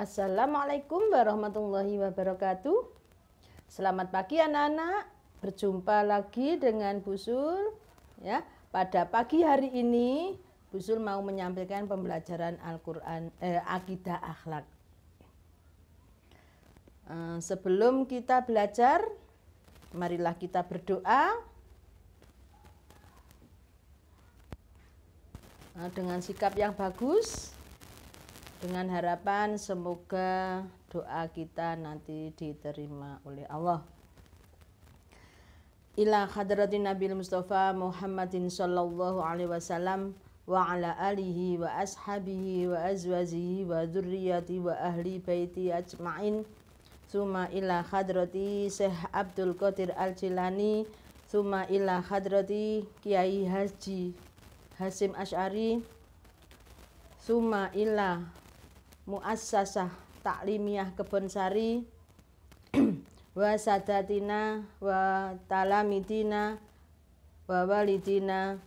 Assalamualaikum warahmatullahi wabarakatuh. Selamat pagi anak-anak. Berjumpa lagi dengan Busul ya. Pada pagi hari ini Busul mau menyampaikan pembelajaran Al-Qur'an eh, akidah akhlak. Eh, sebelum kita belajar, marilah kita berdoa. Eh, dengan sikap yang bagus, dengan harapan semoga doa kita nanti diterima oleh Allah. Ila hadratin Nabi Mustafa Muhammadin sallallahu alaihi wasallam wa ala alihi wa ashabihi wa azwazihi wa dzurriyyati wa ahli baiti ajmain. Suma ila hadrati Syekh Abdul Qadir Al-Jilani, suma ila hadrati Kiai Haji Hasim Asy'ari, suma ila muassasah taklimiyah sari wa sadatina wa talamidina wa walidina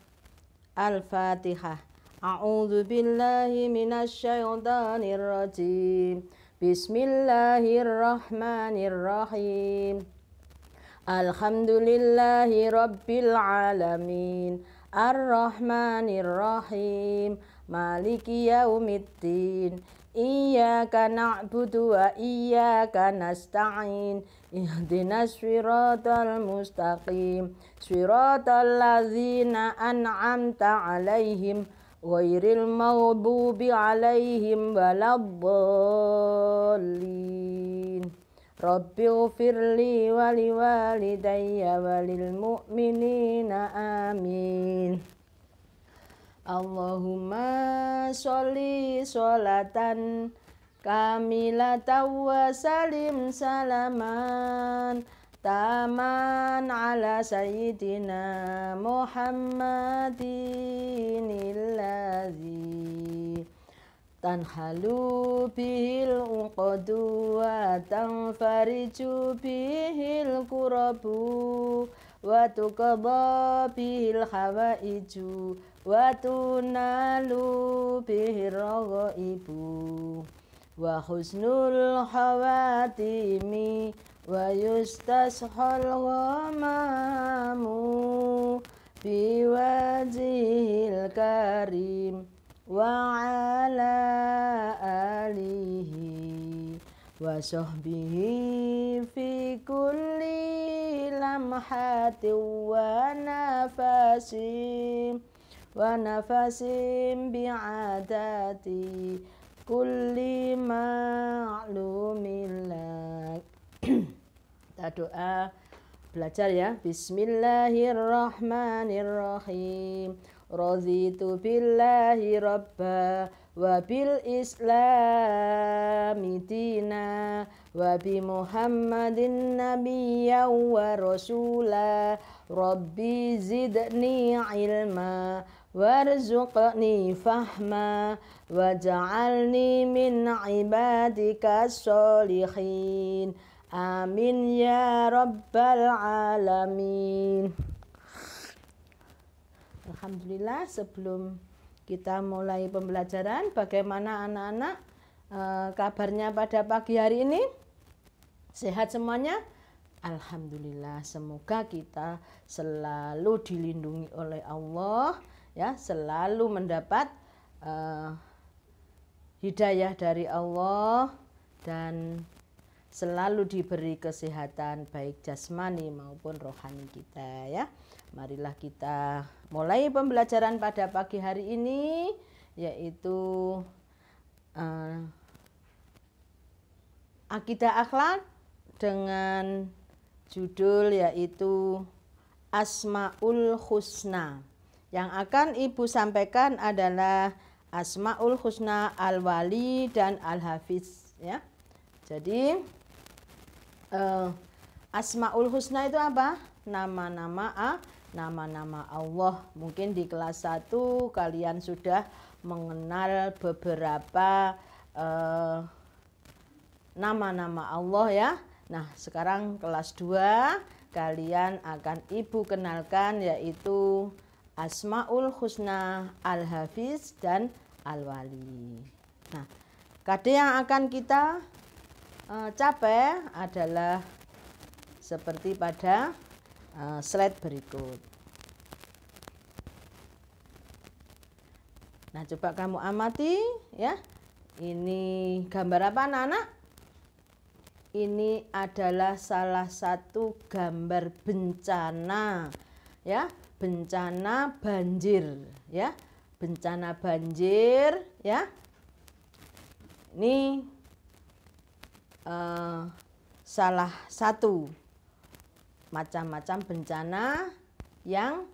al-fatihah A'udzu billahi minasyaitonir rajim Bismillahirrahmanirrahim Alhamdulillahi rabbil alamin Ar-Rahmanir Maliki yaumiddin إياك نعبد وإياك نستعين اهدنا الصراط المستقيم صراط الذين أنعمت عليهم غير المغضوب عليهم ولا الضالين رب اغفر لي ولوالدي وللمؤمنين آمين Allahumma sholli sholatan kamilatan wa salim salaman taman ala sayyidina Muhammadin illazi tanhalu bihil uqadu wa tanfariju bihil kurabu wa tuqba bihil hawaiju wa tunalu bihir ibu wa husnul khawatimi wa yustashal ghamamu biwajihil karim wa ala alihi wa sahbihi fi kulli lamhati wa nafasim wa nafasim bi'adati kulli ma'lumillah kita doa belajar ya Bismillahirrahmanirrahim Raditu billahi rabbah وبالإسلام دينا وبمحمد نبيا ورسولا ربي زدني علما وارزقني فهما واجعلني من عبادك الصالحين آمين يا رب العالمين الحمد لله sebelum Kita mulai pembelajaran bagaimana anak-anak e, kabarnya pada pagi hari ini. Sehat semuanya? Alhamdulillah, semoga kita selalu dilindungi oleh Allah, ya, selalu mendapat e, hidayah dari Allah dan selalu diberi kesehatan baik jasmani maupun rohani kita ya. Marilah kita mulai pembelajaran pada pagi hari ini yaitu uh, akidah akhlak dengan judul yaitu Asmaul Husna. Yang akan Ibu sampaikan adalah Asmaul Husna Al-Wali dan Al-Hafiz ya. Jadi uh, Asmaul Husna itu apa? Nama-nama ah, nama-nama Allah. Mungkin di kelas 1 kalian sudah mengenal beberapa eh, nama-nama uh, Allah ya. Nah, sekarang kelas 2 kalian akan Ibu kenalkan yaitu Asmaul Husna Al-Hafiz dan Al-Wali. Nah, kade yang akan kita Eh, capek adalah seperti pada eh, slide berikut. Nah, coba kamu amati ya. Ini gambar apa anak-anak? Ini adalah salah satu gambar bencana ya, bencana banjir ya bencana banjir ya. Ini Eh, salah satu macam-macam bencana yang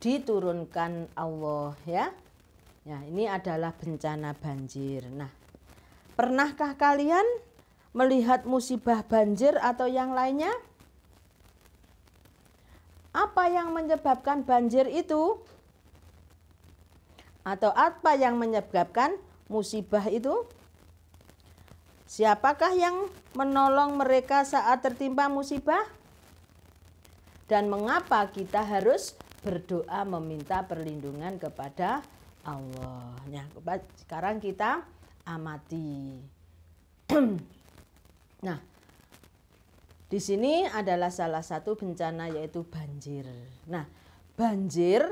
diturunkan Allah ya. Ya, ini adalah bencana banjir. Nah, pernahkah kalian melihat musibah banjir atau yang lainnya? Apa yang menyebabkan banjir itu? Atau apa yang menyebabkan musibah itu? Siapakah yang menolong mereka saat tertimpa musibah? Dan mengapa kita harus berdoa meminta perlindungan kepada Allah? Nah, sekarang kita amati. nah, di sini adalah salah satu bencana yaitu banjir. Nah, banjir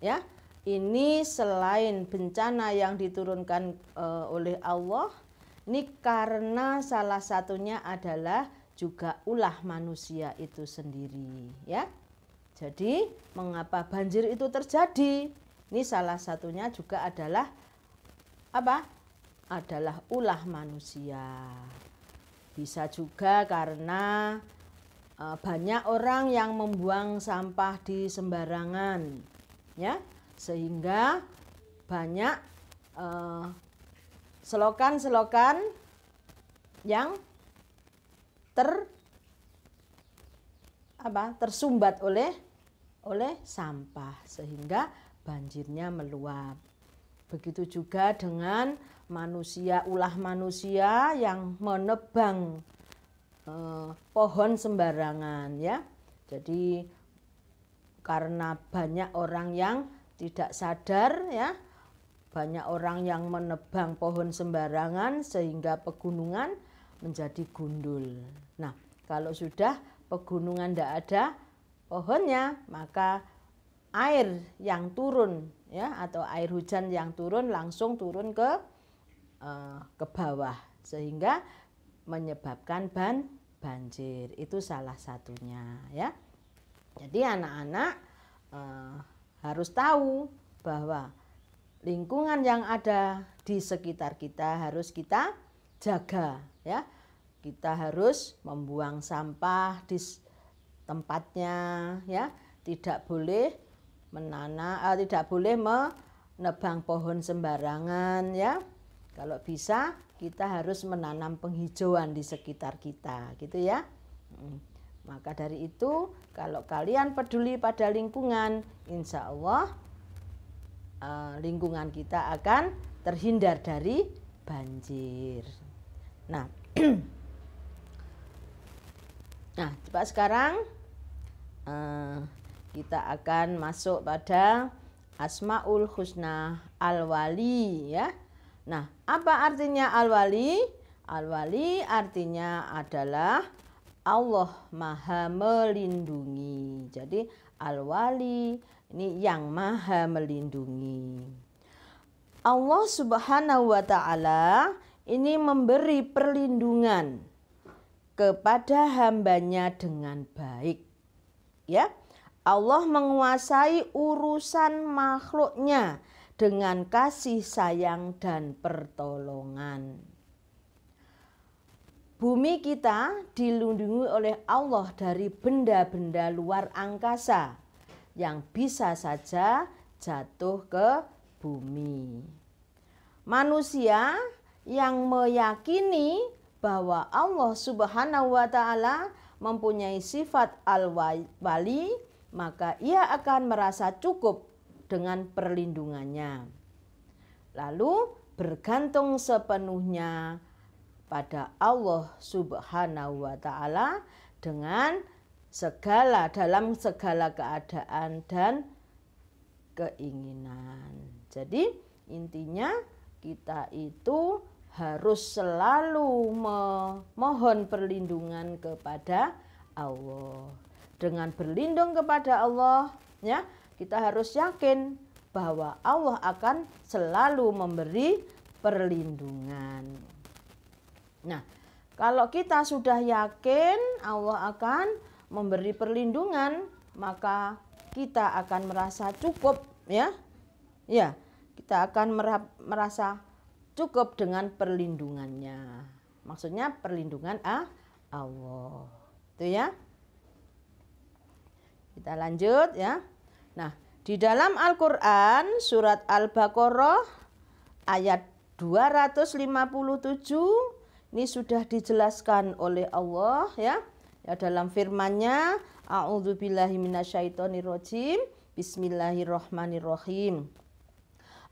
ya, ini selain bencana yang diturunkan e, oleh Allah ini karena salah satunya adalah juga ulah manusia itu sendiri, ya. Jadi, mengapa banjir itu terjadi? Ini salah satunya juga adalah apa? Adalah ulah manusia. Bisa juga karena e, banyak orang yang membuang sampah di sembarangan, ya. Sehingga banyak e, selokan-selokan yang ter apa tersumbat oleh oleh sampah sehingga banjirnya meluap. Begitu juga dengan manusia ulah manusia yang menebang eh, pohon sembarangan ya. Jadi karena banyak orang yang tidak sadar ya banyak orang yang menebang pohon sembarangan sehingga pegunungan menjadi gundul. Nah, kalau sudah pegunungan tidak ada pohonnya, maka air yang turun ya atau air hujan yang turun langsung turun ke eh, ke bawah sehingga menyebabkan ban banjir. Itu salah satunya ya. Jadi anak-anak eh, harus tahu bahwa lingkungan yang ada di sekitar kita harus kita jaga ya. Kita harus membuang sampah di tempatnya ya. Tidak boleh menanam uh, eh, tidak boleh menebang pohon sembarangan ya. Kalau bisa kita harus menanam penghijauan di sekitar kita gitu ya. Hmm. Maka dari itu kalau kalian peduli pada lingkungan insya Allah Eh, lingkungan kita akan terhindar dari banjir. Nah, nah coba sekarang uh, kita akan masuk pada Asmaul Husna Al-Wali ya. Nah, apa artinya Al-Wali? Al-Wali artinya adalah Allah Maha Melindungi. Jadi Al-Wali ini yang maha melindungi. Allah subhanahu wa ta'ala ini memberi perlindungan kepada hambanya dengan baik. Ya, Allah menguasai urusan makhluknya dengan kasih sayang dan pertolongan. Bumi kita dilindungi oleh Allah dari benda-benda luar angkasa yang bisa saja jatuh ke bumi. Manusia yang meyakini bahwa Allah Subhanahu wa taala mempunyai sifat al-wali, maka ia akan merasa cukup dengan perlindungannya. Lalu bergantung sepenuhnya pada Allah Subhanahu wa taala dengan segala dalam segala keadaan dan keinginan. Jadi intinya kita itu harus selalu memohon perlindungan kepada Allah. Dengan berlindung kepada Allah, ya, kita harus yakin bahwa Allah akan selalu memberi perlindungan. Nah, kalau kita sudah yakin Allah akan memberi perlindungan, maka kita akan merasa cukup ya. Ya, kita akan merasa cukup dengan perlindungannya. Maksudnya perlindungan ah, Allah. Itu ya. Kita lanjut ya. Nah, di dalam Al-Qur'an surat Al-Baqarah ayat 257 ini sudah dijelaskan oleh Allah ya ya dalam firman-Nya a'udzubillahi minasyaitonirrajim bismillahirrahmanirrahim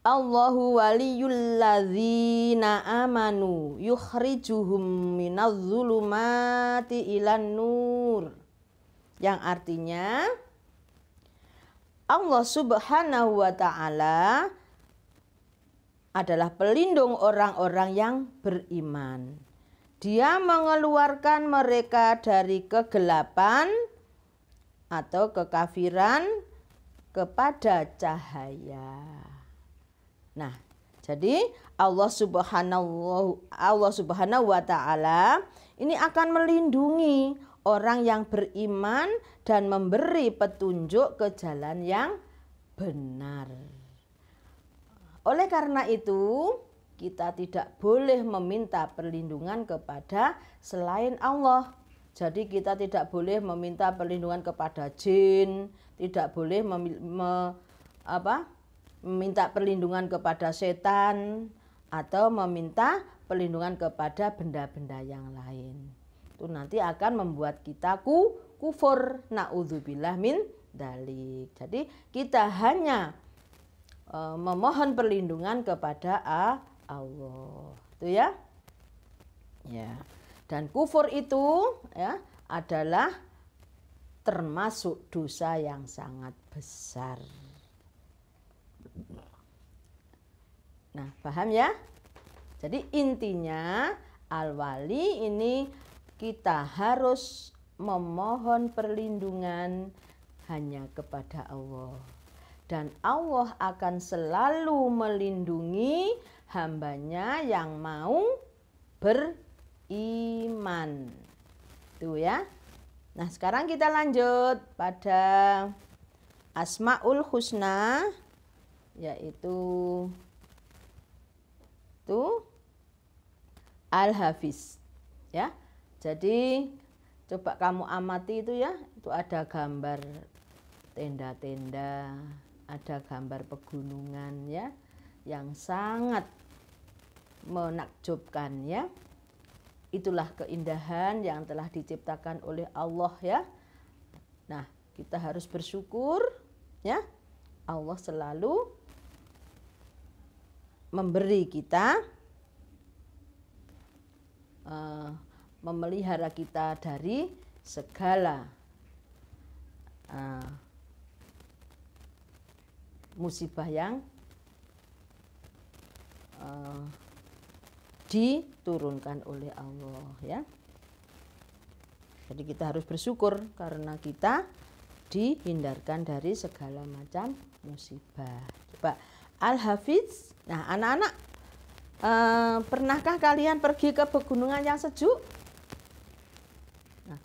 Allahu waliyul ladzina amanu yukhrijuhum minadh-dhulumati ilan nur yang artinya Allah Subhanahu wa taala adalah pelindung orang-orang yang beriman. Dia mengeluarkan mereka dari kegelapan atau kekafiran kepada cahaya. Nah, jadi Allah Subhanahu Allah Subhanahu wa taala ini akan melindungi orang yang beriman dan memberi petunjuk ke jalan yang benar. Oleh karena itu, kita tidak boleh meminta perlindungan kepada selain Allah. Jadi kita tidak boleh meminta perlindungan kepada jin, tidak boleh mem, me, apa, meminta perlindungan kepada setan atau meminta perlindungan kepada benda-benda yang lain. Itu nanti akan membuat kita ku kufur naudzubillah min dalik. Jadi kita hanya e, memohon perlindungan kepada Allah Allah. Itu ya. Ya. Dan kufur itu ya adalah termasuk dosa yang sangat besar. Nah, paham ya? Jadi intinya al-wali ini kita harus memohon perlindungan hanya kepada Allah dan Allah akan selalu melindungi hambanya yang mau beriman. Tuh ya. Nah, sekarang kita lanjut pada Asmaul Husna yaitu tuh Al-Hafiz ya. Jadi coba kamu amati itu ya, itu ada gambar tenda-tenda ada gambar pegunungan ya yang sangat menakjubkan ya. Itulah keindahan yang telah diciptakan oleh Allah ya. Nah, kita harus bersyukur ya. Allah selalu memberi kita uh, memelihara kita dari segala uh, musibah yang uh, diturunkan oleh Allah ya. Jadi kita harus bersyukur karena kita dihindarkan dari segala macam musibah. Coba Al-Hafiz. Nah, anak-anak uh, pernahkah kalian pergi ke pegunungan yang sejuk? Nah,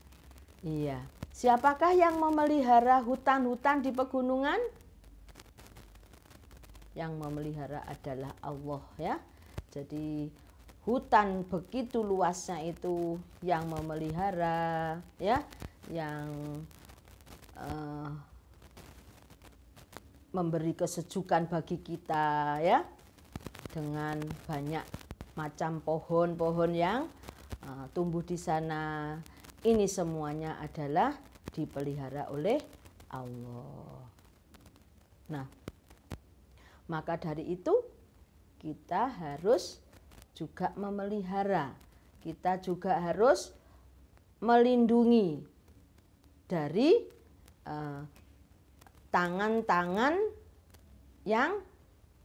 iya. Siapakah yang memelihara hutan-hutan di pegunungan? yang memelihara adalah Allah ya. Jadi hutan begitu luasnya itu yang memelihara ya, yang uh, memberi kesejukan bagi kita ya dengan banyak macam pohon-pohon yang uh, tumbuh di sana. Ini semuanya adalah dipelihara oleh Allah. Nah, maka dari itu kita harus juga memelihara. Kita juga harus melindungi dari eh, tangan-tangan eh, yang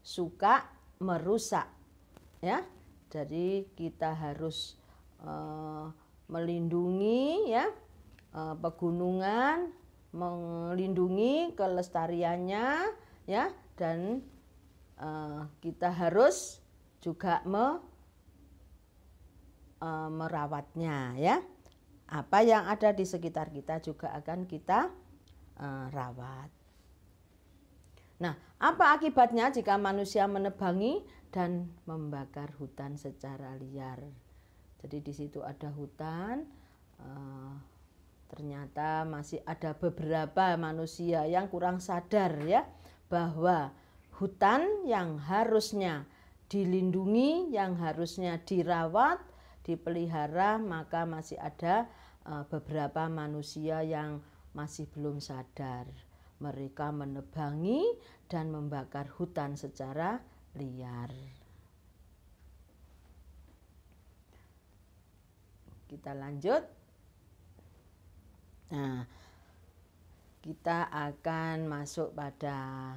suka merusak ya. Jadi kita harus eh, melindungi ya eh, pegunungan, melindungi kelestariannya ya dan Eh, kita harus juga me, uh, merawatnya ya. Apa yang ada di sekitar kita juga akan kita uh, rawat. Nah, apa akibatnya jika manusia menebangi dan membakar hutan secara liar? Jadi di situ ada hutan, uh, ternyata masih ada beberapa manusia yang kurang sadar ya bahwa hutan yang harusnya dilindungi, yang harusnya dirawat, dipelihara, maka masih ada e, beberapa manusia yang masih belum sadar. Mereka menebangi dan membakar hutan secara liar. Kita lanjut. Nah, kita akan masuk pada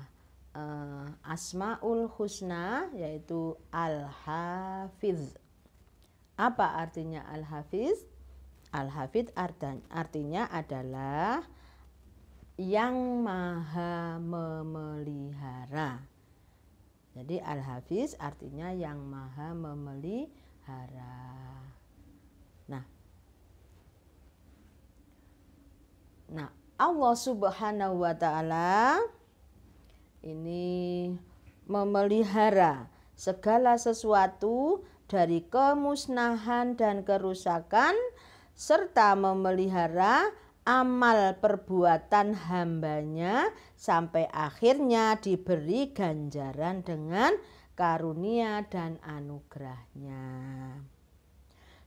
uh, Asmaul Husna yaitu Al-Hafiz. Apa artinya Al-Hafiz? al hafiz artinya adalah yang maha memelihara. Jadi Al-Hafiz artinya yang maha memelihara. Nah, nah Allah Subhanahu wa taala ini memelihara segala sesuatu dari kemusnahan dan kerusakan serta memelihara amal perbuatan hambanya sampai akhirnya diberi ganjaran dengan karunia dan anugerahnya.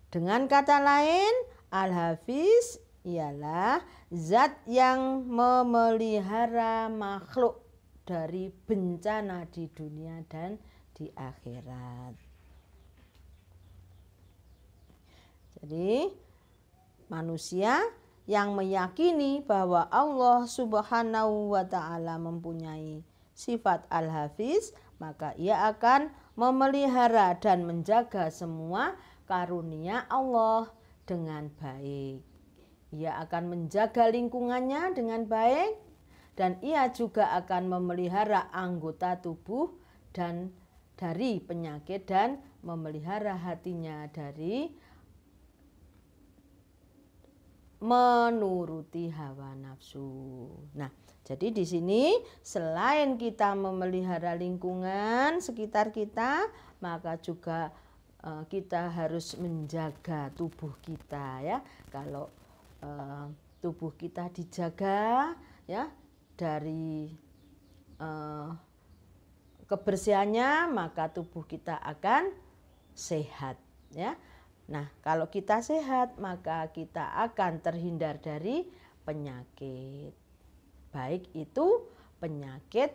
Dengan kata lain, Al-Hafiz ialah zat yang memelihara makhluk dari bencana di dunia dan di akhirat. Jadi, manusia yang meyakini bahwa Allah Subhanahu wa taala mempunyai sifat Al-Hafiz, maka ia akan memelihara dan menjaga semua karunia Allah dengan baik. Ia akan menjaga lingkungannya dengan baik dan ia juga akan memelihara anggota tubuh dan dari penyakit dan memelihara hatinya dari menuruti hawa nafsu. Nah, jadi di sini selain kita memelihara lingkungan sekitar kita, maka juga eh, kita harus menjaga tubuh kita ya. Kalau eh, tubuh kita dijaga ya, dari uh, kebersihannya maka tubuh kita akan sehat ya. Nah, kalau kita sehat maka kita akan terhindar dari penyakit. Baik itu penyakit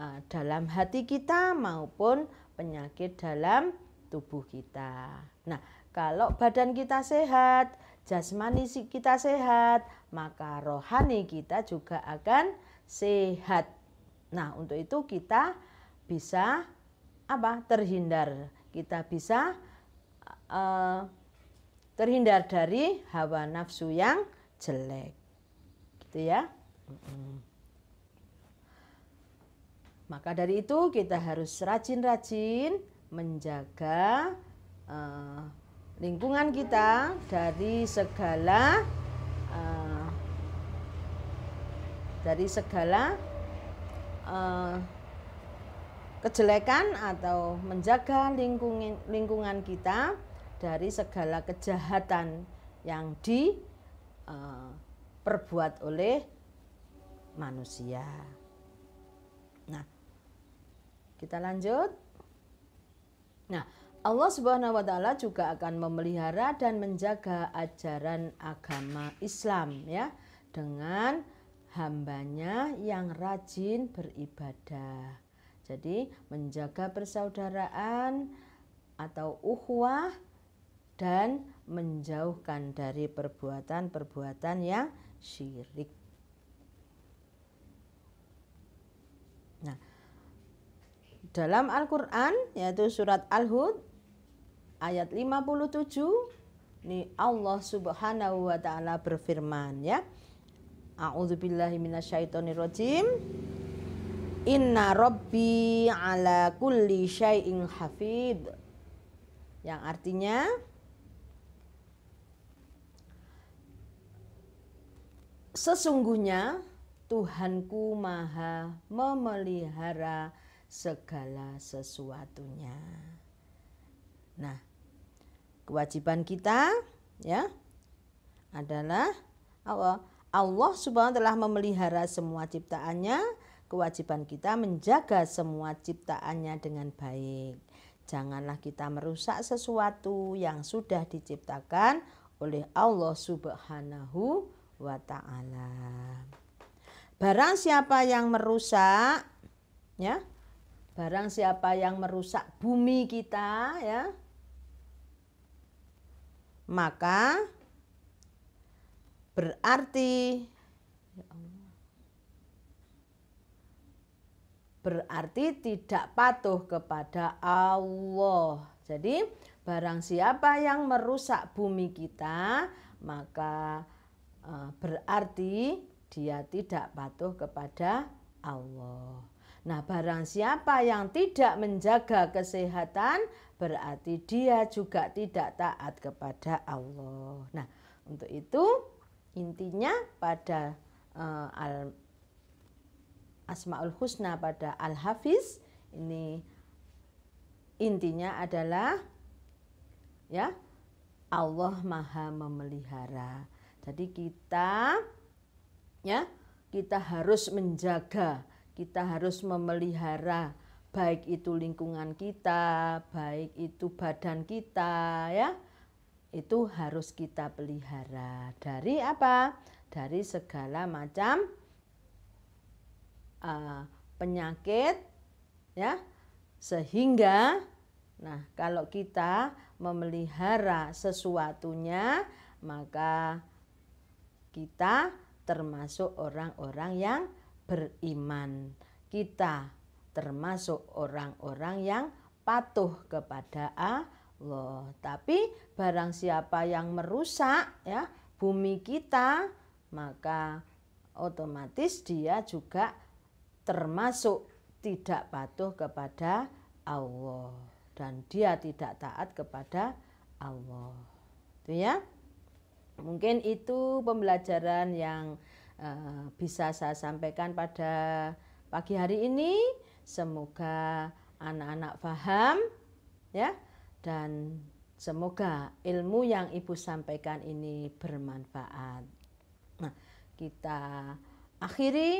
uh, dalam hati kita maupun penyakit dalam tubuh kita. Nah, kalau badan kita sehat, jasmani kita sehat, maka rohani kita juga akan sehat. Nah, untuk itu kita bisa apa? terhindar. Kita bisa uh, terhindar dari hawa nafsu yang jelek. Gitu ya. Maka dari itu kita harus rajin-rajin menjaga uh, lingkungan kita dari segala uh, dari segala uh, kejelekan atau menjaga lingkungan lingkungan kita dari segala kejahatan yang diperbuat eh, uh, oleh manusia. Nah, kita lanjut. Nah, Allah Subhanahu wa taala juga akan memelihara dan menjaga ajaran agama Islam ya dengan hambanya yang rajin beribadah. Jadi menjaga persaudaraan atau ukhuwah dan menjauhkan dari perbuatan-perbuatan yang syirik. Nah, dalam Al-Qur'an yaitu surat Al-Hud ayat 57 nih Allah Subhanahu wa taala berfirman ya. A'udzubillahi minasyaitonirrajim. Inna Rabbi ala kulli syai'in hafid. Yang artinya Sesungguhnya Tuhanku maha memelihara segala sesuatunya. Nah, Kewajiban kita ya adalah Allah. Allah Subhanahu telah memelihara semua ciptaannya, kewajiban kita menjaga semua ciptaannya dengan baik. Janganlah kita merusak sesuatu yang sudah diciptakan oleh Allah Subhanahu wa taala. Barang siapa yang merusak ya, barang siapa yang merusak bumi kita ya, maka berarti ya berarti tidak patuh kepada Allah. Jadi barang siapa yang merusak bumi kita, maka eh, berarti dia tidak patuh kepada Allah. Nah, barang siapa yang tidak menjaga kesehatan, berarti dia juga tidak taat kepada Allah. Nah, untuk itu intinya pada uh, al Asmaul Husna pada Al-Hafiz ini intinya adalah ya Allah Maha memelihara. Jadi kita ya kita harus menjaga kita harus memelihara baik itu lingkungan kita, baik itu badan kita ya. Itu harus kita pelihara dari apa? Dari segala macam uh, penyakit ya. Sehingga nah kalau kita memelihara sesuatunya maka kita termasuk orang-orang yang beriman. Kita termasuk orang-orang yang patuh kepada Allah. Tapi barang siapa yang merusak ya bumi kita, maka otomatis dia juga termasuk tidak patuh kepada Allah dan dia tidak taat kepada Allah. Itu ya. Mungkin itu pembelajaran yang Eh, bisa saya sampaikan pada pagi hari ini. Semoga anak-anak paham ya dan semoga ilmu yang Ibu sampaikan ini bermanfaat. Nah, kita akhiri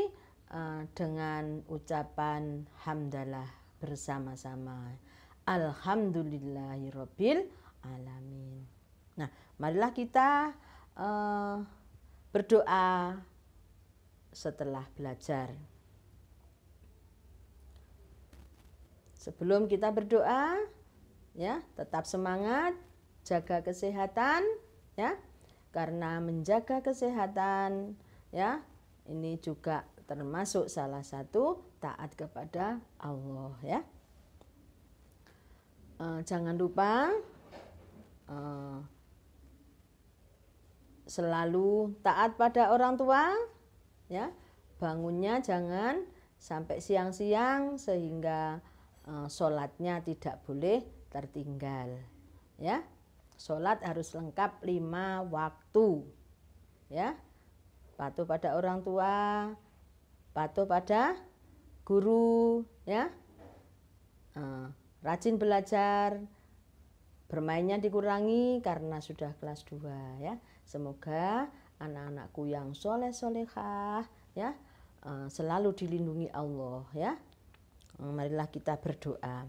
eh, dengan ucapan hamdalah bersama-sama. Alhamdulillahirabbil alamin. Nah, marilah kita uh, berdoa setelah belajar. Sebelum kita berdoa, ya, tetap semangat, jaga kesehatan, ya. Karena menjaga kesehatan, ya, ini juga termasuk salah satu taat kepada Allah, ya. E, jangan lupa e, selalu taat pada orang tua, ya bangunnya jangan sampai siang-siang sehingga e, sholatnya tidak boleh tertinggal ya sholat harus lengkap lima waktu ya patuh pada orang tua patuh pada guru ya e, rajin belajar bermainnya dikurangi karena sudah kelas 2 ya semoga anak-anakku yang soleh solehah ya eh, selalu dilindungi Allah ya eh, marilah kita berdoa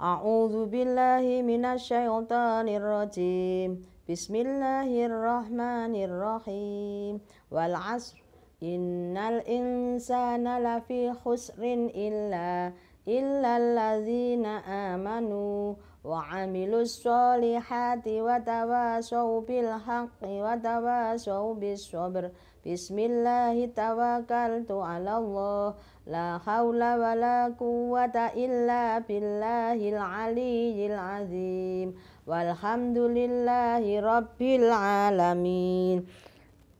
A'udzu billahi minasyaitonir rajim Bismillahirrahmanirrahim wal 'asr innal insana lafi khusrin illa illal ladzina amanu وعملوا الصالحات وتواصوا بالحق وتواصوا بالصبر بسم الله توكلت على الله لا حول ولا قوة إلا بالله العلي العظيم والحمد لله رب العالمين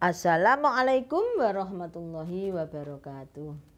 السلام عليكم ورحمة الله وبركاته